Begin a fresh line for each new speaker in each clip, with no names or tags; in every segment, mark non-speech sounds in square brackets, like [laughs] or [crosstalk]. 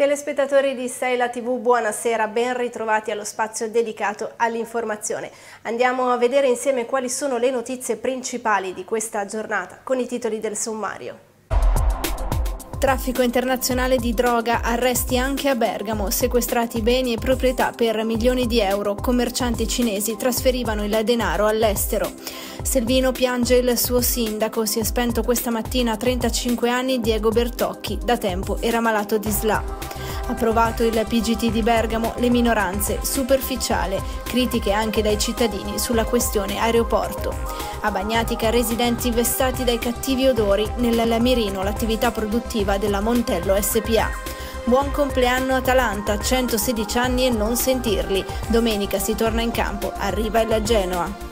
Telespettatori di Seila TV, buonasera, ben ritrovati allo spazio dedicato all'informazione. Andiamo a vedere insieme quali sono le notizie principali di questa giornata con i titoli del sommario. Traffico internazionale di droga, arresti anche a Bergamo, sequestrati beni e proprietà per milioni di euro, commercianti cinesi trasferivano il denaro all'estero. Selvino piange il suo sindaco, si è spento questa mattina a 35 anni Diego Bertocchi, da tempo era malato di SLA. Approvato il PGT di Bergamo, le minoranze, superficiale, critiche anche dai cittadini sulla questione aeroporto. A Bagnatica residenti vessati dai cattivi odori nella Lamirino l'attività produttiva della Montello SPA. Buon compleanno Atalanta, 116 anni e non sentirli. Domenica si torna in campo, arriva il Genoa.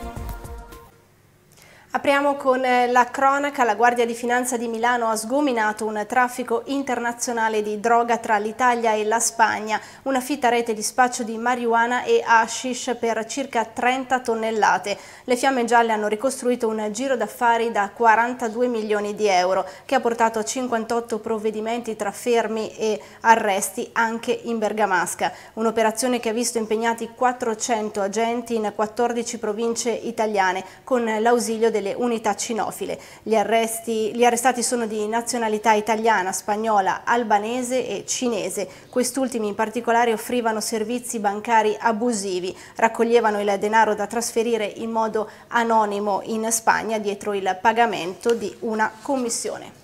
Apriamo con eh, la cronaca. La Guardia di Finanza di Milano ha sgominato un traffico internazionale di droga tra l'Italia e la Spagna, una fitta rete di spaccio di marijuana e hashish per circa 30 tonnellate. Le fiamme gialle hanno ricostruito un giro d'affari da 42 milioni di euro, che ha portato a 58 provvedimenti tra fermi e arresti anche in Bergamasca. Un'operazione che ha visto impegnati 400 agenti in 14 province italiane, con l'ausilio del delle unità cinofile. Gli, arresti, gli arrestati sono di nazionalità italiana, spagnola, albanese e cinese. Quest'ultimi in particolare offrivano servizi bancari abusivi, raccoglievano il denaro da trasferire in modo anonimo in Spagna dietro il pagamento di una commissione.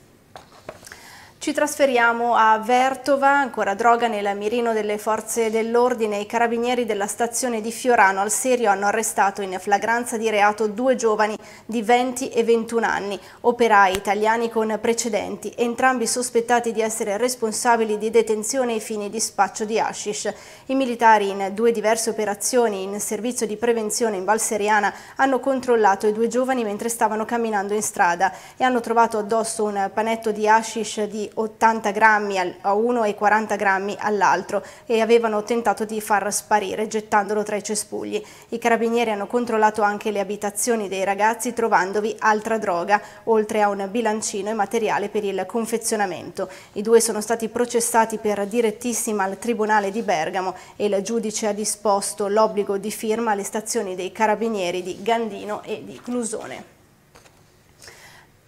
Ci trasferiamo a Vertova, ancora droga nel mirino delle forze dell'ordine. I carabinieri della stazione di Fiorano al Serio hanno arrestato in flagranza di reato due giovani di 20 e 21 anni, operai italiani con precedenti, entrambi sospettati di essere responsabili di detenzione ai fini di spaccio di hashish. I militari in due diverse operazioni in servizio di prevenzione in Valseriana hanno controllato i due giovani mentre stavano camminando in strada e hanno trovato addosso un panetto di hashish di 80 grammi a uno e 40 grammi all'altro e avevano tentato di far sparire gettandolo tra i cespugli. I carabinieri hanno controllato anche le abitazioni dei ragazzi trovandovi altra droga, oltre a un bilancino e materiale per il confezionamento. I due sono stati processati per direttissima al Tribunale di Bergamo e il giudice ha disposto l'obbligo di firma alle stazioni dei carabinieri di Gandino e di Clusone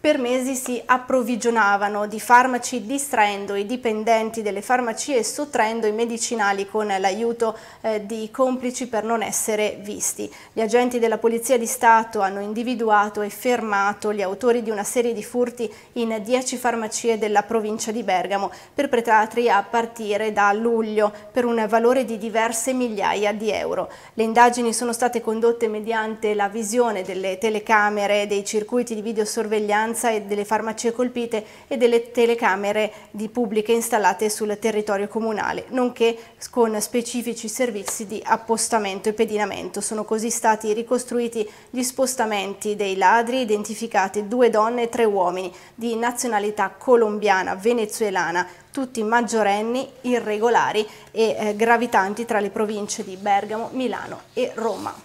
per mesi si approvvigionavano di farmaci distraendo i dipendenti delle farmacie e sottraendo i medicinali con l'aiuto eh, di complici per non essere visti. Gli agenti della Polizia di Stato hanno individuato e fermato gli autori di una serie di furti in 10 farmacie della provincia di Bergamo, perpetrati a partire da luglio per un valore di diverse migliaia di euro. Le indagini sono state condotte mediante la visione delle telecamere e dei circuiti di videosorveglianza vigilanza e delle farmacie colpite e delle telecamere di pubbliche installate sul territorio comunale, nonché con specifici servizi di appostamento e pedinamento. Sono così stati ricostruiti gli spostamenti dei ladri, identificati due donne e tre uomini di nazionalità colombiana, venezuelana, tutti maggiorenni, irregolari e eh, gravitanti tra le province di Bergamo, Milano e Roma.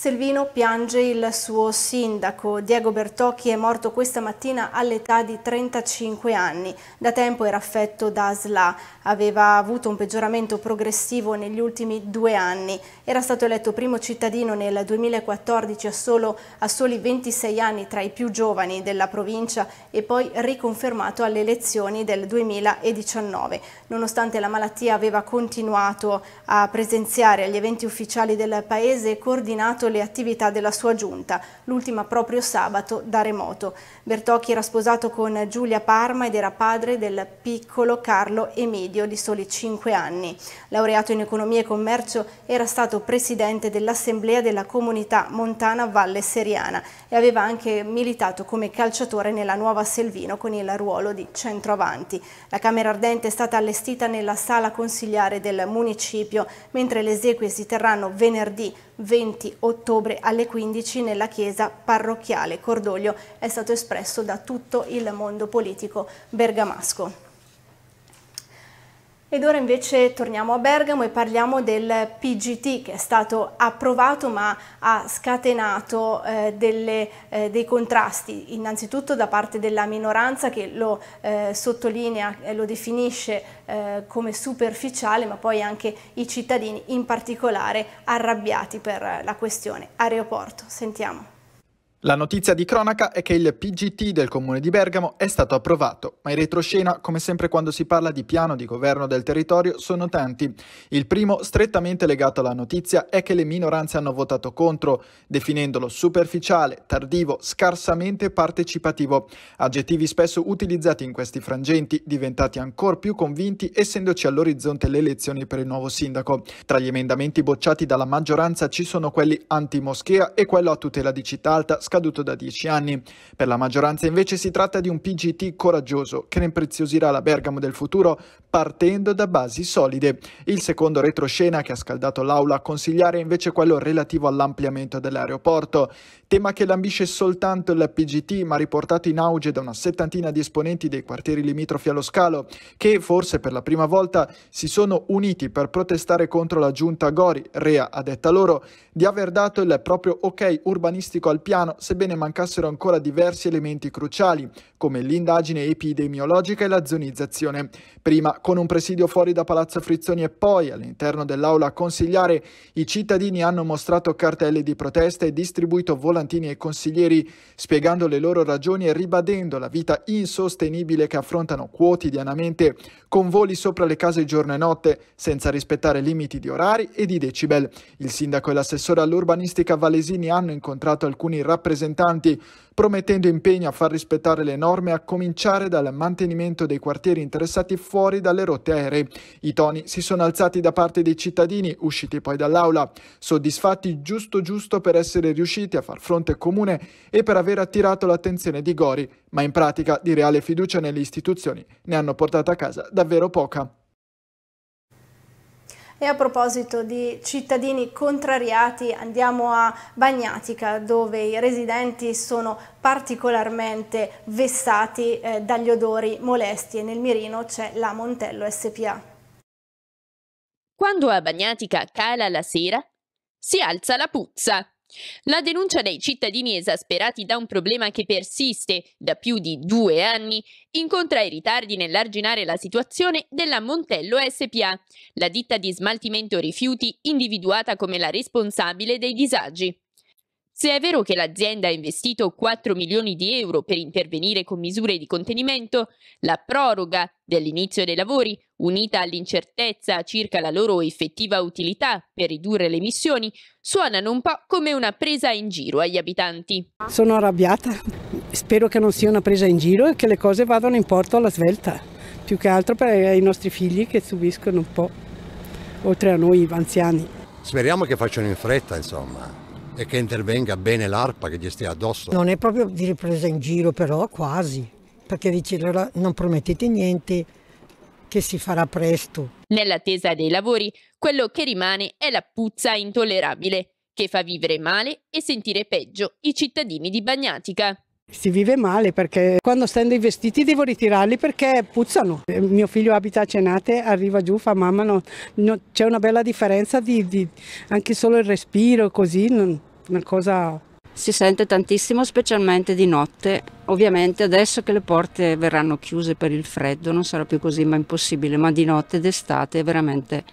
Selvino piange il suo sindaco. Diego Bertocchi è morto questa mattina all'età di 35 anni. Da tempo era affetto da SLA. Aveva avuto un peggioramento progressivo negli ultimi due anni. Era stato eletto primo cittadino nel 2014 a, solo, a soli 26 anni tra i più giovani della provincia e poi riconfermato alle elezioni del 2019. Nonostante la malattia aveva continuato a presenziare agli eventi ufficiali del paese e coordinato le attività della sua giunta, l'ultima proprio sabato da remoto. Bertocchi era sposato con Giulia Parma ed era padre del piccolo Carlo Emidio di soli 5 anni. Laureato in economia e commercio, era stato presidente dell'Assemblea della Comunità Montana Valle Seriana e aveva anche militato come calciatore nella Nuova Selvino con il ruolo di centroavanti. La Camera Ardente è stata allestita nella sala consigliare del municipio, mentre le esequie si terranno venerdì 20 ottobre alle 15 nella chiesa parrocchiale. Cordoglio è stato espresso da tutto il mondo politico bergamasco. Ed ora invece torniamo a Bergamo e parliamo del PGT che è stato approvato ma ha scatenato eh, delle, eh, dei contrasti, innanzitutto da parte della minoranza che lo eh, sottolinea e lo definisce eh, come superficiale ma poi anche i cittadini in particolare arrabbiati per la questione aeroporto. Sentiamo.
La notizia di cronaca è che il PGT del comune di Bergamo è stato approvato, ma in retroscena, come sempre quando si parla di piano di governo del territorio, sono tanti. Il primo, strettamente legato alla notizia, è che le minoranze hanno votato contro, definendolo superficiale, tardivo, scarsamente partecipativo, aggettivi spesso utilizzati in questi frangenti, diventati ancora più convinti essendoci all'orizzonte le elezioni per il nuovo sindaco. Tra gli emendamenti bocciati dalla maggioranza ci sono quelli anti-moschea e quello a tutela di città alta scaduto da dieci anni. Per la maggioranza invece si tratta di un PGT coraggioso che ne impreziosirà la Bergamo del futuro partendo da basi solide. Il secondo retroscena che ha scaldato l'aula a consigliare è invece quello relativo all'ampliamento dell'aeroporto, tema che lambisce soltanto il PGT ma riportato in auge da una settantina di esponenti dei quartieri limitrofi allo scalo che forse per la prima volta si sono uniti per protestare contro la giunta Gori, rea a detta loro, di aver dato il proprio ok urbanistico al piano sebbene mancassero ancora diversi elementi cruciali, come l'indagine epidemiologica e la zonizzazione. Prima con un presidio fuori da Palazzo Frizzoni e poi all'interno dell'aula consigliare, i cittadini hanno mostrato cartelle di protesta e distribuito volantini ai consiglieri, spiegando le loro ragioni e ribadendo la vita insostenibile che affrontano quotidianamente con voli sopra le case giorno e notte, senza rispettare limiti di orari e di decibel. Il sindaco e l'assessore all'urbanistica Valesini hanno incontrato alcuni rappresentanti rappresentanti, promettendo impegni a far rispettare le norme a cominciare dal mantenimento dei quartieri interessati fuori dalle rotte aeree. I toni si sono alzati da parte dei cittadini, usciti poi dall'aula, soddisfatti giusto giusto per essere riusciti a far fronte comune e per aver attirato l'attenzione di Gori, ma in pratica di reale fiducia nelle istituzioni ne hanno portata a casa davvero poca.
E a proposito di cittadini contrariati, andiamo a Bagnatica dove i residenti sono particolarmente vessati eh, dagli odori molesti e nel mirino c'è la Montello SPA.
Quando a Bagnatica cala la sera, si alza la puzza. La denuncia dei cittadini esasperati da un problema che persiste da più di due anni incontra i ritardi nell'arginare la situazione della Montello SPA, la ditta di smaltimento rifiuti individuata come la responsabile dei disagi. Se è vero che l'azienda ha investito 4 milioni di euro per intervenire con misure di contenimento, la proroga dell'inizio dei lavori, unita all'incertezza circa la loro effettiva utilità per ridurre le emissioni, suonano un po' come una presa in giro agli abitanti.
Sono arrabbiata, spero che non sia una presa in giro e che le cose vadano in porto alla svelta, più che altro per eh, i nostri figli che subiscono un po', oltre a noi anziani.
Speriamo che facciano in fretta, insomma e che intervenga bene l'arpa che gli stia addosso. Non
è proprio di ripresa in giro però, quasi, perché dice allora non promettete niente che si farà presto. Nell'attesa dei lavori, quello che rimane è la puzza intollerabile, che fa vivere male e sentire peggio i cittadini di Bagnatica.
Si vive male perché quando stendo i vestiti devo ritirarli perché puzzano. Eh, mio figlio abita a Cenate, arriva giù, fa mamma, no, no, c'è una bella differenza di, di, anche solo il respiro così. Non, una cosa...
Si sente tantissimo, specialmente di notte. Ovviamente adesso che le porte verranno chiuse per il freddo non sarà più così, ma impossibile, ma di notte, d'estate, è veramente,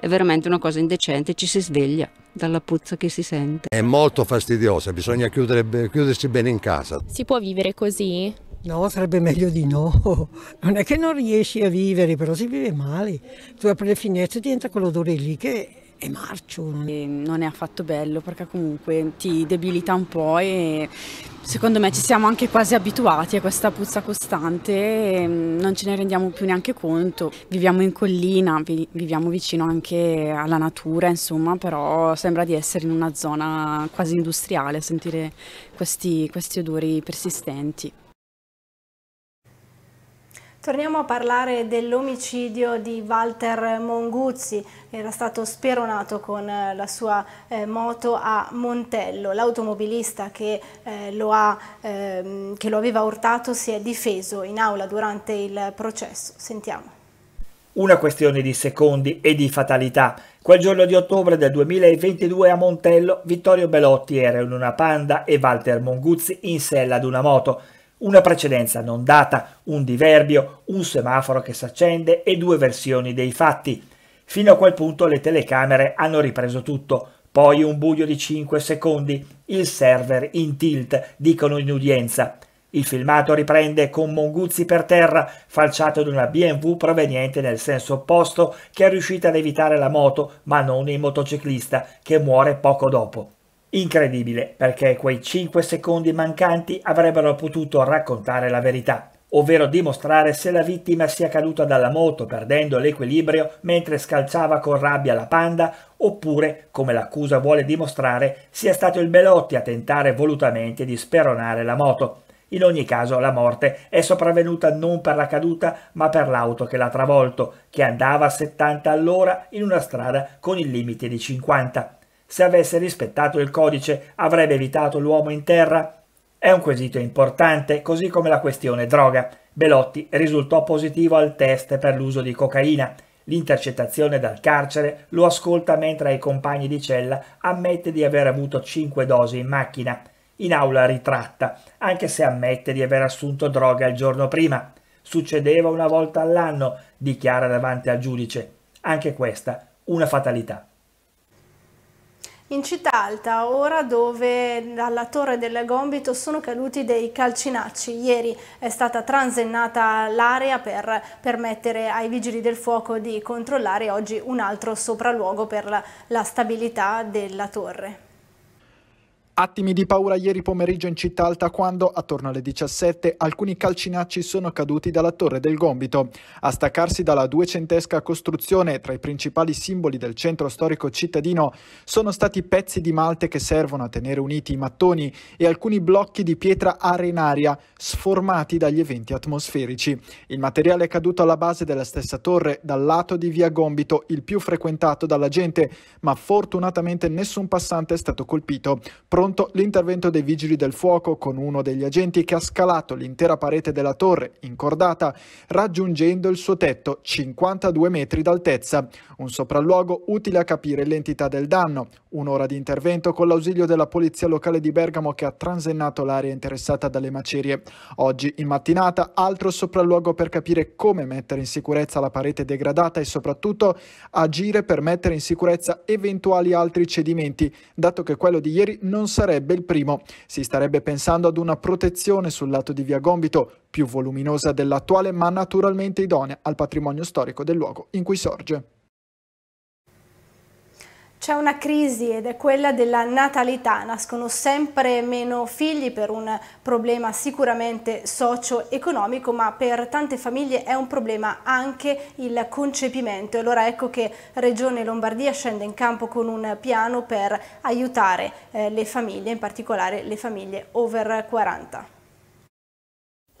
è veramente una cosa indecente, ci si sveglia dalla puzza che si sente.
È molto fastidiosa, bisogna chiudere, chiudersi bene in casa.
Si può vivere così? No, sarebbe meglio di no. [laughs]
Non è che non riesci a vivere, però si vive male. Tu apri le finestre e ti entra quell'odore lì che è marcio. E non è affatto bello perché comunque ti debilita un po' e secondo me ci siamo anche quasi abituati a questa puzza costante e mm, non ce ne rendiamo più neanche conto. Viviamo in collina, viviamo vicino anche alla natura, insomma, però sembra di essere in una zona quasi industriale a sentire questi, questi odori persistenti.
Torniamo a parlare dell'omicidio di Walter Monguzzi, che era stato speronato con eh, la sua eh, moto a Montello. L'automobilista che, eh, lo eh, che lo aveva urtato si è difeso in aula durante il processo. Sentiamo.
Una questione di secondi e di fatalità. Quel giorno di ottobre del 2022 a Montello, Vittorio Belotti era in una panda e Walter Monguzzi in sella ad una moto una precedenza non data, un diverbio, un semaforo che si accende e due versioni dei fatti. Fino a quel punto le telecamere hanno ripreso tutto, poi un buio di 5 secondi, il server in tilt, dicono in udienza. Il filmato riprende con Monguzzi per terra, falciato da una BMW proveniente nel senso opposto che è riuscita ad evitare la moto ma non il motociclista che muore poco dopo. Incredibile, perché quei 5 secondi mancanti avrebbero potuto raccontare la verità, ovvero dimostrare se la vittima sia caduta dalla moto perdendo l'equilibrio mentre scalzava con rabbia la panda, oppure, come l'accusa vuole dimostrare, sia stato il Belotti a tentare volutamente di speronare la moto. In ogni caso la morte è sopravvenuta non per la caduta ma per l'auto che l'ha travolto, che andava a 70 all'ora in una strada con il limite di 50 se avesse rispettato il codice, avrebbe evitato l'uomo in terra? È un quesito importante, così come la questione droga. Belotti risultò positivo al test per l'uso di cocaina. L'intercettazione dal carcere lo ascolta mentre ai compagni di cella ammette di aver avuto 5 dosi in macchina. In aula ritratta, anche se ammette di aver assunto droga il giorno prima. Succedeva una volta all'anno, dichiara davanti al giudice. Anche questa una fatalità
in città alta, ora dove dalla torre del Gombito sono caduti dei calcinacci. Ieri è stata transennata l'area per permettere ai vigili del fuoco di controllare oggi un altro sopralluogo per la, stabilità della torre.
Attimi di paura ieri pomeriggio in città alta quando, attorno alle 17, alcuni calcinacci sono caduti dalla torre del Gombito. A staccarsi dalla duecentesca costruzione tra i principali simboli del centro storico cittadino sono stati pezzi di malte che servono a tenere uniti i mattoni e alcuni blocchi di pietra arenaria sformati dagli eventi atmosferici. Il materiale è caduto alla base della stessa torre, dal lato di via Gombito, il più frequentato dalla gente, ma fortunatamente nessun passante è stato colpito. Pronto conto l'intervento dei vigili del fuoco con uno degli agenti che ha scalato l'intera parete della torre, incordata, raggiungendo il suo tetto 52 metri d'altezza. Un sopralluogo utile a capire l'entità del danno. Un'ora di intervento con l'ausilio della polizia locale di Bergamo che ha transennato l'area interessata dalle macerie. Oggi in mattinata altro sopralluogo per capire come mettere in sicurezza la parete degradata e soprattutto agire per mettere in sicurezza eventuali altri cedimenti, dato che quello di ieri non sarebbe il primo. Si starebbe pensando ad una protezione sul lato di via Gombito, più voluminosa dell'attuale ma naturalmente idonea al patrimonio storico del luogo in cui sorge.
C'è una crisi ed è quella della natalità, nascono sempre meno figli per un problema sicuramente socio-economico, ma per tante famiglie è un problema anche il concepimento. E allora ecco che Regione Lombardia scende in campo con un piano per aiutare eh, le famiglie, in particolare le famiglie over 40.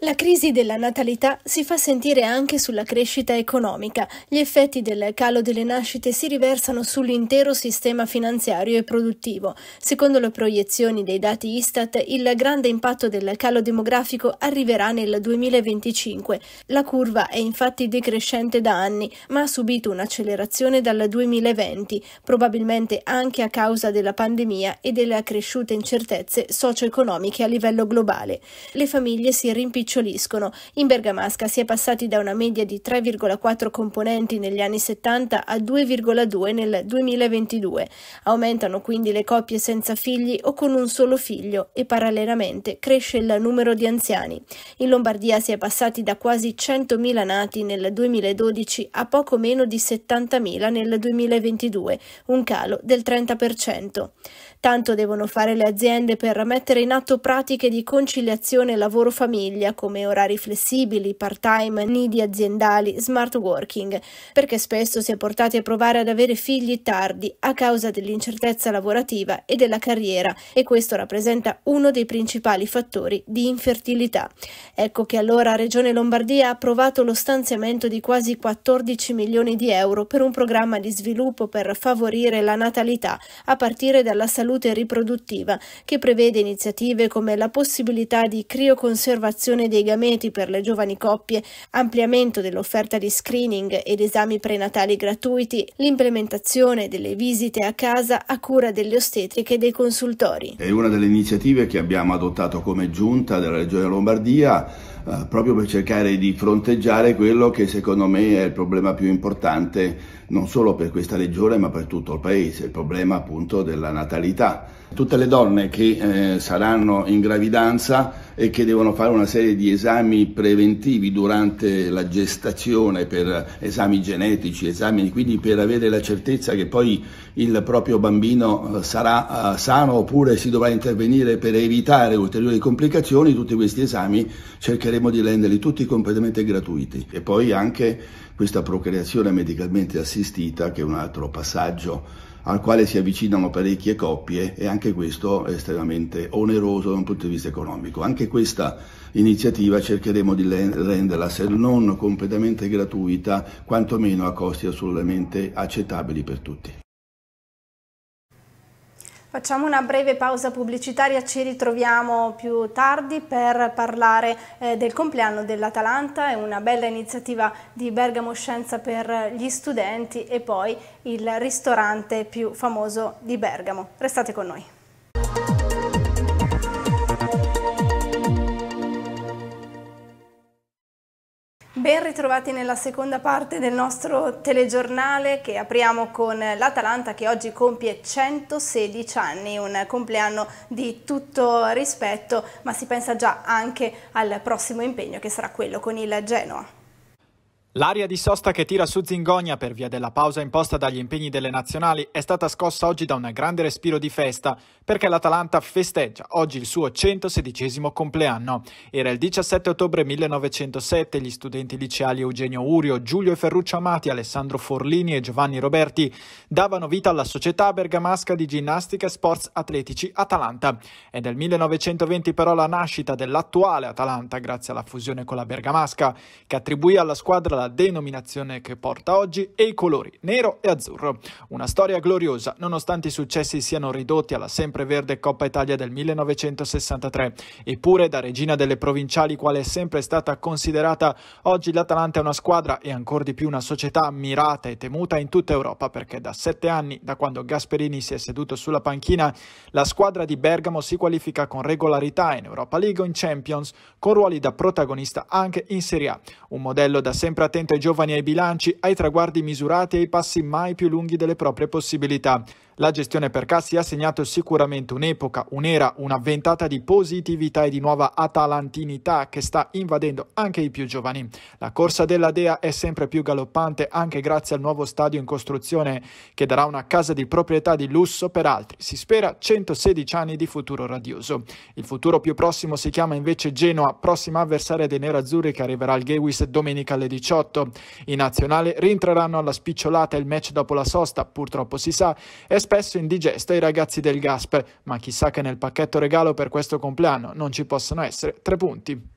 La crisi della natalità si fa sentire anche sulla crescita economica. Gli effetti del calo delle nascite si riversano sull'intero sistema finanziario e produttivo. Secondo le proiezioni dei dati Istat, il grande impatto del calo demografico arriverà nel 2025. La curva è infatti decrescente da anni, ma ha subito un'accelerazione dal 2020, probabilmente anche a causa della pandemia e delle accresciute incertezze socio-economiche a livello globale. Le famiglie si rimpicciano rimpiccioliscono. In bergamasca si è passati da una media di 3,4 componenti negli anni 70 a 2,2 nel 2022. Aumentano quindi le coppie senza figli o con un solo figlio e parallelamente cresce il numero di anziani. In Lombardia si è passati da quasi 100.000 nati nel 2012 a poco meno di 70.000 nel 2022, un calo del 30%. Tanto devono fare le aziende per mettere in atto pratiche di conciliazione lavoro-famiglia come orari flessibili, part-time, nidi aziendali, smart working, perché spesso si è portati a provare ad avere figli tardi a causa dell'incertezza lavorativa e della carriera e questo rappresenta uno dei principali fattori di infertilità. Ecco che allora Regione Lombardia ha approvato lo stanziamento di quasi 14 milioni di euro per un programma di sviluppo per favorire la natalità a partire dalla salute salute riproduttiva, che prevede iniziative come la possibilità di crioconservazione dei gameti per le giovani coppie, ampliamento dell'offerta di screening ed esami prenatali gratuiti, l'implementazione delle visite a casa a cura delle ostetriche e dei consultori.
È una delle iniziative che abbiamo adottato come giunta della Regione Lombardia eh, proprio per cercare di fronteggiare quello che secondo me è il problema più importante non solo per questa regione ma per tutto il paese, il problema appunto della natalità. Tutte le donne che eh, saranno in gravidanza e che devono fare una serie di esami preventivi durante la gestazione per esami genetici, esami quindi per avere la certezza che poi il proprio bambino eh, sarà eh, sano oppure si dovrà intervenire per evitare ulteriori complicazioni, tutti questi esami cercheremo di renderli tutti completamente gratuiti e poi anche questa procreazione medicalmente assistita che è un altro passaggio al quale si avvicinano parecchie coppie e anche questo è estremamente oneroso da un punto di vista economico. Anche questa iniziativa cercheremo di renderla, se non completamente gratuita, quantomeno a costi assolutamente accettabili per tutti.
Facciamo una breve pausa pubblicitaria, ci ritroviamo più tardi per parlare eh, del compleanno dell'Atalanta, è una bella iniziativa di Bergamo Scienza per gli studenti e poi il ristorante più famoso di Bergamo. Restate con noi. Ben ritrovati nella seconda parte del nostro telegiornale che apriamo con l'Atalanta che oggi compie 116 anni, un compleanno di tutto rispetto, ma si pensa già anche al prossimo impegno che sarà quello con il Genoa.
L'area di sosta che tira su Zingonia per via della pausa imposta dagli impegni delle nazionali è stata scossa oggi da un grande respiro di festa perché l'Atalanta festeggia oggi il suo 116 compleanno. Era il 17 ottobre 1907 gli studenti liceali Eugenio Urio, Giulio e Ferruccio Amati, Alessandro Forlini e Giovanni Roberti davano vita alla società bergamasca di ginnastica e sports atletici Atalanta. È del 1920 però la nascita dell'attuale Atalanta grazie alla fusione con la bergamasca che attribuì alla squadra la denominazione che porta oggi e i colori nero e azzurro. Una storia gloriosa, nonostante i successi siano ridotti alla sempreverde Coppa Italia del 1963, eppure da regina delle provinciali quale è sempre stata considerata, oggi l'Atalanta è una squadra e ancora di più una società mirata e temuta in tutta Europa perché da sette anni, da quando Gasperini si è seduto sulla panchina, la squadra di Bergamo si qualifica con regolarità in Europa League o in Champions, con ruoli da protagonista anche in Serie A, un modello da sempre attivo attento ai giovani e ai bilanci, ai traguardi misurati e ai passi mai più lunghi delle proprie possibilità. La gestione per Cassi ha segnato sicuramente un'epoca, un'era, una ventata di positività e di nuova atalantinità che sta invadendo anche i più giovani. La corsa della Dea è sempre più galoppante anche grazie al nuovo stadio in costruzione che darà una casa di proprietà di lusso per altri. Si spera 116 anni di futuro radioso. Il futuro più prossimo si chiama invece Genoa, prossima avversaria dei nerazzurri che arriverà al Gewis domenica alle 18. In nazionale rientreranno alla spicciolata il match dopo la sosta, purtroppo si sa, è spesso indigesto ai ragazzi del Gasp, ma chissà che nel pacchetto regalo per questo compleanno non ci possano essere tre punti.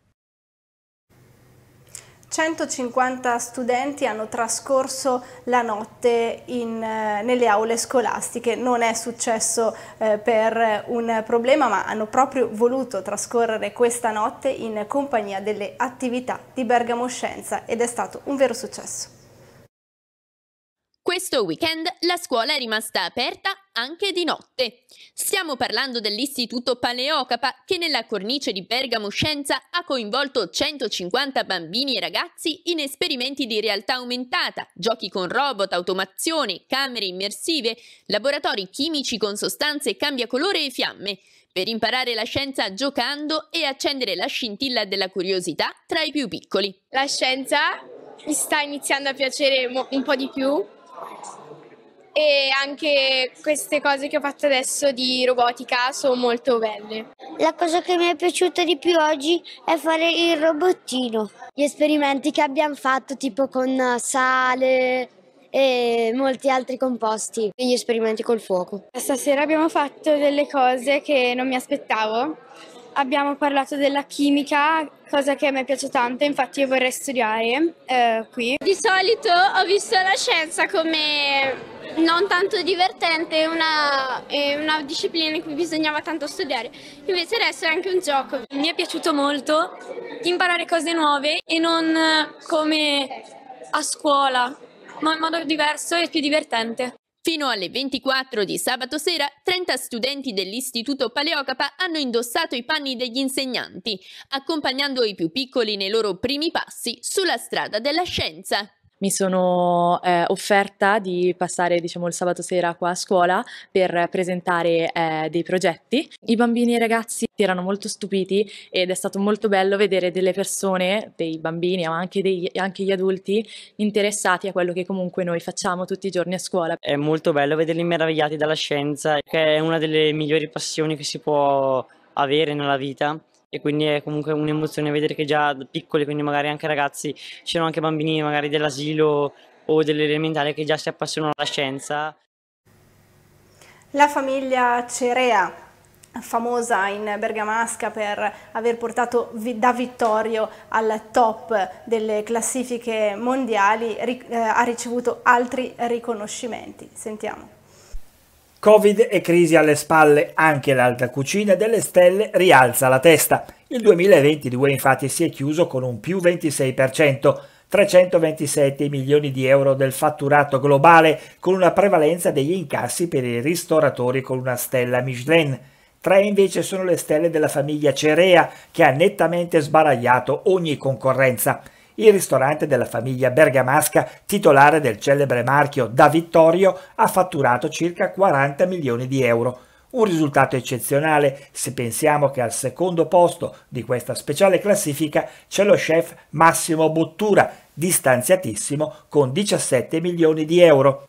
150 studenti hanno trascorso la notte in, eh, nelle aule scolastiche, non è successo eh, per un problema ma hanno proprio voluto trascorrere questa notte in compagnia delle attività di Bergamo Scienza ed è stato un vero successo.
Questo weekend la scuola è rimasta aperta anche di notte. Stiamo parlando dell'Istituto Paleocapa che nella cornice di Bergamo Scienza ha coinvolto 150 bambini e ragazzi in esperimenti di realtà aumentata, giochi con robot, automazione, camere immersive, laboratori chimici con sostanze cambia colore e fiamme, per imparare la scienza giocando e accendere la scintilla della curiosità tra i più piccoli. La scienza mi sta iniziando a piacere un po' di più e
anche queste cose che ho fatto adesso di robotica sono molto
belle. La cosa che mi è piaciuta di più oggi è fare il robottino. Gli esperimenti che abbiamo fatto tipo con eh, sale e molti altri composti, E gli
esperimenti col fuoco. Stasera abbiamo fatto delle cose che non mi aspettavo abbiamo parlato della chimica, cosa che a me piace tanto, infatti io vorrei studiare eh, qui. Di solito ho visto la scienza come non tanto divertente, una, eh, una disciplina in cui bisognava tanto studiare, invece adesso è anche un gioco. Mi è piaciuto molto imparare cose nuove e non eh, come a scuola, ma in modo diverso e più divertente. Fino alle 24 di sabato sera, 30 studenti dell'Istituto Paleocapa hanno indossato i panni degli insegnanti, accompagnando i più piccoli nei loro primi passi sulla strada della scienza mi sono eh, offerta di passare diciamo, il sabato sera qua a scuola per presentare eh, dei progetti. I bambini e i ragazzi erano molto stupiti ed è stato molto bello vedere delle persone, dei bambini ma anche, degli, anche gli adulti, interessati a quello che comunque noi facciamo tutti i giorni a scuola.
È molto bello vederli meravigliati dalla scienza, che è una delle migliori passioni che si può avere nella vita e quindi è comunque un'emozione vedere che già da piccoli, quindi magari anche ragazzi, c'erano anche bambini magari dell'asilo o dell'elementare che già si appassionano alla scienza.
La famiglia Cerea, famosa in Bergamasca per aver portato da Vittorio al top delle classifiche mondiali, eh, ha ricevuto altri riconoscimenti. Sentiamo.
Covid e crisi alle spalle anche l'alta cucina delle stelle rialza la testa. Il 2022 infatti si è chiuso con un più 26%, 327 milioni di euro del fatturato globale con una prevalenza degli incassi per i ristoratori con una stella Michelin. Tre invece sono le stelle della famiglia Cerea che ha nettamente sbaragliato ogni concorrenza. Il ristorante della famiglia bergamasca, titolare del celebre marchio Da Vittorio, ha fatturato circa 40 milioni di euro. Un risultato eccezionale se pensiamo che al secondo posto di questa speciale classifica c'è lo chef Massimo Bottura, distanziatissimo con 17 milioni di euro.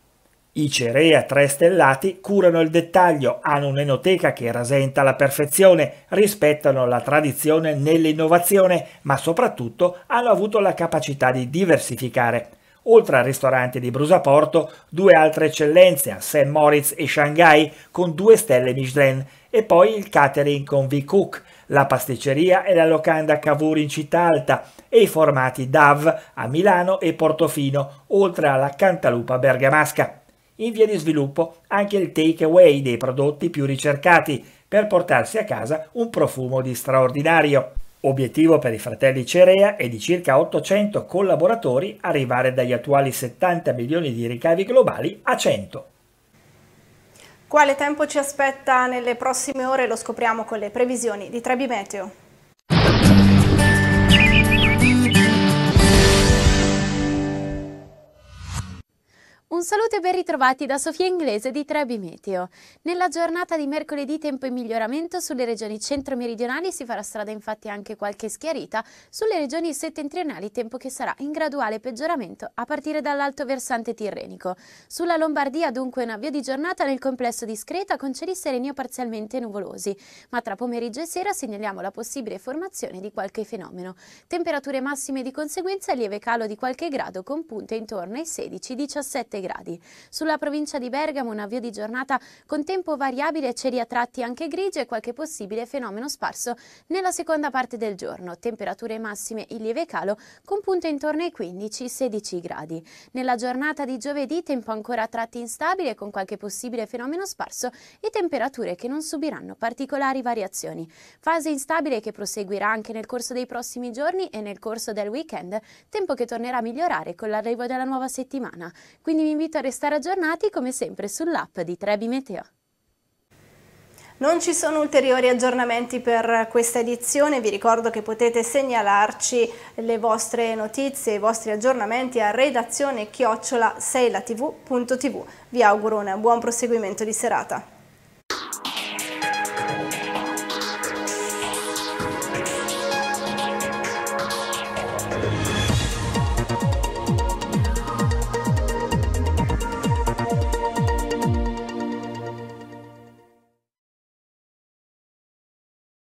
I cerea tre stellati curano il dettaglio, hanno un'enoteca che rasenta la perfezione, rispettano la tradizione nell'innovazione, ma soprattutto hanno avuto la capacità di diversificare. Oltre al ristorante di Brusaporto, due altre eccellenze a St. Moritz e Shanghai con due stelle Michelin e poi il catering con V-Cook, la pasticceria e la locanda Cavour in Città Alta e i formati DAV a Milano e Portofino, oltre alla Cantalupa bergamasca in via di sviluppo anche il takeaway dei prodotti più ricercati per portarsi a casa un profumo di straordinario. Obiettivo per i fratelli Cerea è di circa 800 collaboratori arrivare dagli attuali 70 milioni di ricavi globali a 100.
Quale tempo ci aspetta nelle prossime ore lo scopriamo con le previsioni di Trebi Meteo.
Un saluto e ben ritrovati da Sofia Inglese di Trebi Meteo. Nella giornata di mercoledì tempo in miglioramento sulle regioni centro-meridionali si farà strada infatti anche qualche schiarita, sulle regioni settentrionali tempo che sarà in graduale peggioramento a partire dall'alto versante tirrenico. Sulla Lombardia dunque un avvio di giornata nel complesso discreta con cieli sereni o parzialmente nuvolosi, ma tra pomeriggio e sera segnaliamo la possibile formazione di qualche fenomeno. Temperature massime di conseguenza lieve calo di qualche grado con punte intorno ai 16-17 gradi gradi. Sulla provincia di Bergamo un avvio di giornata con tempo variabile e cieli a tratti anche grigi e qualche possibile fenomeno sparso nella seconda parte del giorno. Temperature massime in lieve calo con punte intorno ai 15-16 gradi. Nella giornata di giovedì tempo ancora a tratti instabile con qualche possibile fenomeno sparso e temperature che non subiranno particolari variazioni. Fase instabile che proseguirà anche nel corso dei prossimi giorni e nel corso del weekend, tempo che tornerà a migliorare con l'arrivo della nuova settimana. Quindi vi invito a restare aggiornati come sempre sull'app di
Trebi Meteo. Non ci sono ulteriori aggiornamenti per questa edizione, vi ricordo che potete segnalarci le vostre notizie, i vostri aggiornamenti a redazione chiocciola seilatv.tv. Vi auguro un buon proseguimento di serata.